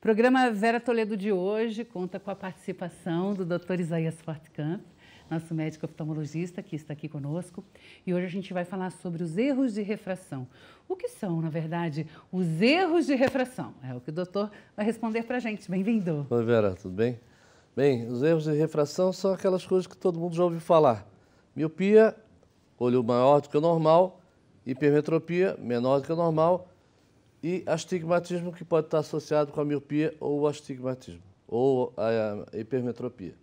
programa Vera Toledo de hoje conta com a participação do Dr. Isaías Fortkamp, nosso médico oftalmologista que está aqui conosco. E hoje a gente vai falar sobre os erros de refração. O que são, na verdade, os erros de refração? É o que o doutor vai responder para a gente. Bem-vindo. Oi, Vera, tudo bem? Bem, os erros de refração são aquelas coisas que todo mundo já ouviu falar. Miopia, olho maior do que o normal, hipermetropia, menor do que o normal, e astigmatismo que pode estar associado com a miopia ou o astigmatismo, ou a hipermetropia.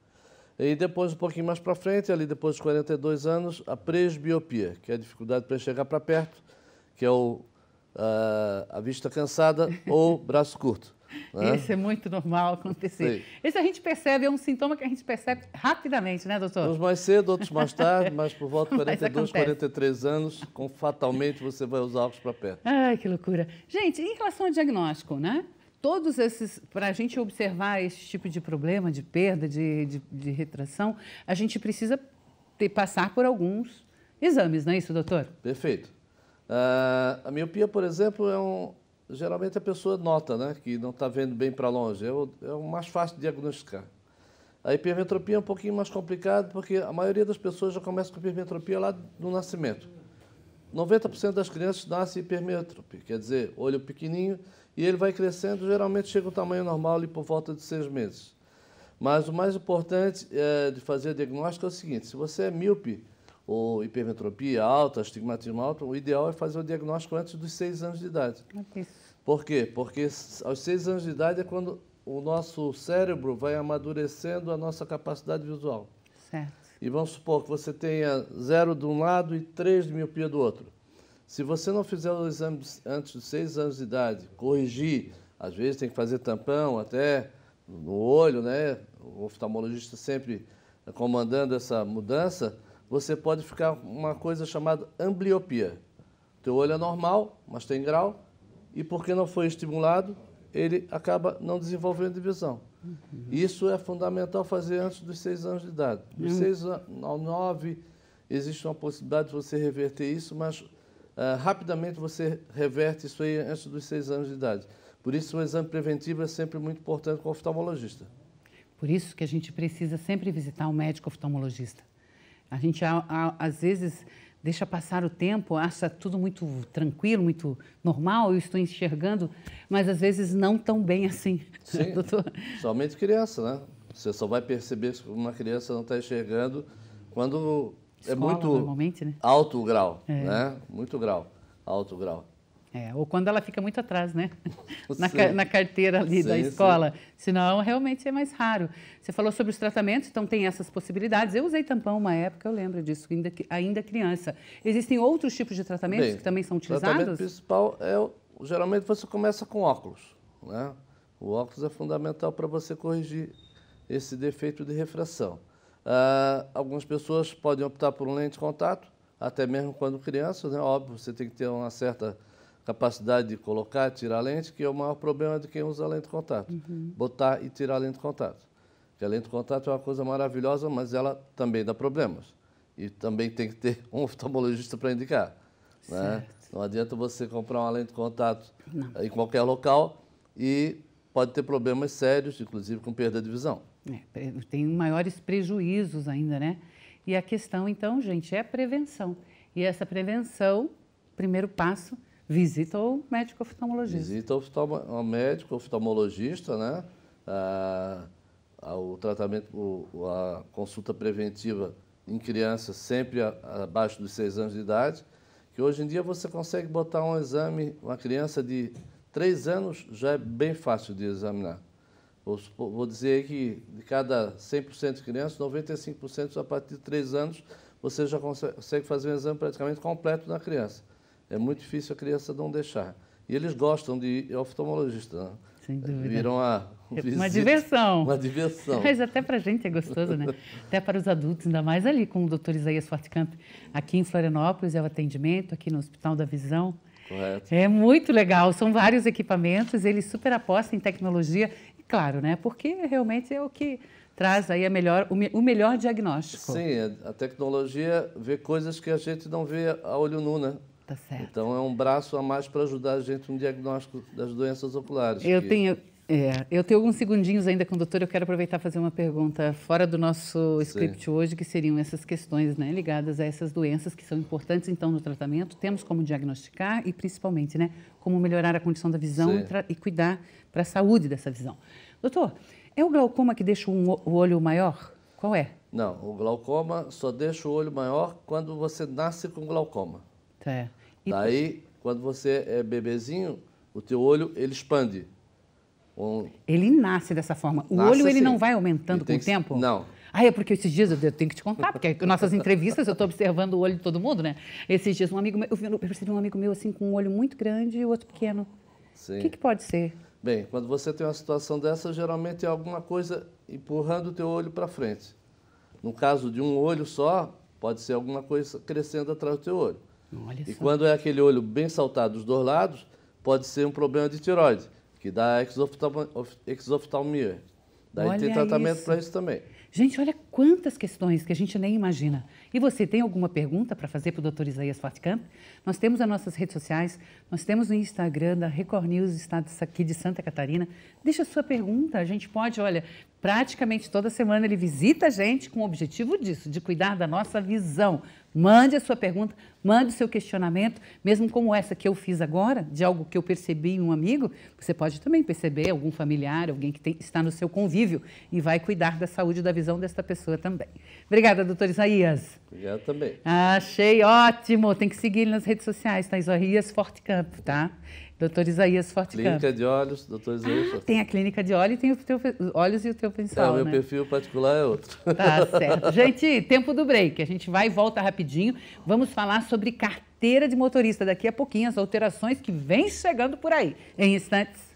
E depois, um pouquinho mais para frente, ali depois dos 42 anos, a presbiopia, que é a dificuldade para chegar para perto, que é o, a, ah, a vista cansada ou braço curto. Né? Isso é muito normal acontecer. Isso a gente percebe, é um sintoma que a gente percebe rapidamente, né, doutor? Uns mais cedo, outros mais tarde, mas por volta de 42, 43 anos, com, fatalmente você vai usar óculos para perto. Ai, que loucura. Gente, em relação ao diagnóstico, né? Todos esses, para a gente observar esse tipo de problema, de perda, de, de, de retração, a gente precisa ter, passar por alguns exames, não é isso, doutor? Perfeito. Uh, a miopia, por exemplo, é um, geralmente a pessoa nota né, que não está vendo bem para longe, é o, é o, mais fácil de diagnosticar. A hipermetropia é um pouquinho mais complicado porque a maioria das pessoas já começa com hipermetropia lá no nascimento. 90% das crianças nascem hipermetrope, quer dizer, olho pequenininho, e ele vai crescendo, geralmente chega ao tamanho normal ali por volta de seis meses. Mas o mais importante é, de fazer diagnóstico é o seguinte, se você é míope, ou hipermetropia alta, astigmatismo alto, o ideal é fazer o diagnóstico antes dos seis anos de idade. É isso. Por quê? Porque aos seis anos de idade é quando o nosso cérebro vai amadurecendo a nossa capacidade visual. Certo. E vamos supor que você tenha zero de um lado e três de miopia do outro. Se você não fizer o exame antes dos seis anos de idade, corrigir, às vezes tem que fazer tampão até no olho, né? O oftalmologista sempre comandando essa mudança, você pode ficar uma coisa chamada ambliopia. Teu olho é normal, mas tem grau, e porque não foi estimulado, ele acaba não desenvolvendo visão. Uhum. Isso é fundamental fazer antes dos seis anos de idade. Dos uhum. seis ao nove, existe uma possibilidade de você reverter isso, mas uh, rapidamente você reverte isso aí antes dos seis anos de idade. Por isso, o exame preventivo é sempre muito importante com o oftalmologista. Por isso que a gente precisa sempre visitar um médico oftalmologista. A gente, às vezes, deixa passar o tempo, acha tudo muito tranquilo, muito normal, eu estou enxergando, mas às vezes não tão bem assim. Sim, doutor. Somente criança, né? Você só vai perceber que uma criança não está enxergando quando é Escola, é muito né? alto o grau, é. né? Muito grau, alto grau. É, ou quando ela fica muito atrás, né? Na, na, carteira ali sim, da escola. Sim. Senão, realmente é mais raro. Você falou sobre os tratamentos, então tem essas possibilidades. Eu usei tampão uma época, eu lembro disso, ainda, ainda criança. Existem outros tipos de tratamentos Bem, que também são utilizados? O tratamento principal é, o, geralmente, você começa com óculos. Né? O óculos é fundamental para você corrigir esse defeito de refração. Ah, algumas pessoas podem optar por um lente de contato, até mesmo quando crianças, né? Óbvio, você tem que ter uma certa capacidade de colocar, tirar lente, que é o maior problema de quem usa lente de contato. Uhum. Botar e tirar lente de contato. Porque a lente de contato é uma coisa maravilhosa, mas ela também dá problemas. E também tem que ter um oftalmologista para indicar. Né? Não adianta você comprar uma lente de contato Não. em qualquer local e pode ter problemas sérios, inclusive com perda de visão. É, tem maiores prejuízos ainda, né? E a questão, então, gente, é a prevenção. E essa prevenção, primeiro passo, visita o médico oftalmologista. Visita o, oftalmo, o médico oftalmologista, né? Ah, o tratamento, o, a consulta preventiva em crianças sempre abaixo dos 6 anos de idade, que hoje em dia você consegue botar um exame, uma criança de 3 anos já é bem fácil de examinar. Vou, vou dizer que de cada 100% de crianças, 95% a partir de 3 anos você já consegue fazer um exame praticamente completo na criança é muito difícil a criança não deixar. E eles gostam de ir oftalmologista. Né? Sem dúvida. Viram a é visita, uma diversão. Uma diversão. Mas até para a gente é gostoso, né? até para os adultos, ainda mais ali com o doutor Isaías Fortcamp, aqui em Florianópolis, é o atendimento, aqui no Hospital da Visão. Correto. É muito legal. São vários equipamentos, eles super apostam em tecnologia. E claro, né? Porque realmente é o que traz aí a melhor, o, melhor diagnóstico. Sim, é, a tecnologia vê coisas que a gente não vê a olho nu, né? Tá certo. Então é um braço a mais para ajudar a gente no diagnóstico das doenças oculares. Eu que... tenho é, eu tenho alguns segundinhos ainda com o doutor. Eu quero aproveitar e fazer uma pergunta fora do nosso script Sim. hoje, que seriam essas questões né, ligadas a essas doenças que são importantes, então, no tratamento. Temos como diagnosticar e, principalmente, né, como melhorar a condição da visão e, e, cuidar para a saúde dessa visão. Doutor, é o glaucoma que deixa um, o olho maior? Qual é? Não, o glaucoma só deixa o olho maior quando você nasce com glaucoma. É. E Daí, quando você é bebezinho, o teu olho ele expande. Um... Ele nasce dessa forma. O nasce olho ele assim. não vai aumentando ele com o tempo? Que... Não. Ah, é porque esses dias eu tenho que te contar, porque nossas entrevistas eu estou observando o olho de todo mundo, né? Esses dias um amigo meu, eu percebi um amigo meu assim com um olho muito grande e outro pequeno. Sim. O que, que pode ser? Bem, quando você tem uma situação dessa, geralmente é alguma coisa empurrando o teu olho para frente. No caso de um olho só, pode ser alguma coisa crescendo atrás do teu olho. Olha e só. quando é aquele olho bem saltado dos dois lados, pode ser um problema de tiroide, que dá exoftalmia. Daí olha tem tratamento para isso também. Gente, olha quantas questões que a gente nem imagina. E você tem alguma pergunta para fazer para o doutor Isaías Fortcamp? Nós temos as nossas redes sociais, nós temos o Instagram da Record News Estado aqui de Santa Catarina. Deixa a sua pergunta, a gente pode, olha, praticamente toda semana ele visita a gente com o objetivo disso, de cuidar da nossa visão, Mande a sua pergunta, mande o seu questionamento, mesmo como essa que eu fiz agora, de algo que eu percebi em um amigo, você pode também perceber algum familiar, alguém que tem, está no seu convívio e vai cuidar da saúde e da visão desta pessoa também. Obrigada, doutor Isaías. Obrigado também. Achei ótimo. Tem que seguir nas redes sociais, tá? Isaías Forte Campo, tá? Doutor Isaías Forticamp. Clínica de olhos, doutor Isaías ah, Tem a clínica de olhos e tem o teu olhos e o teu pensal. É, o meu né? perfil particular é outro. Tá certo. Gente, tempo do break. A gente vai e volta rapidinho. Vamos falar sobre carteira de motorista daqui a pouquinho, as alterações que vem chegando por aí. Em instantes.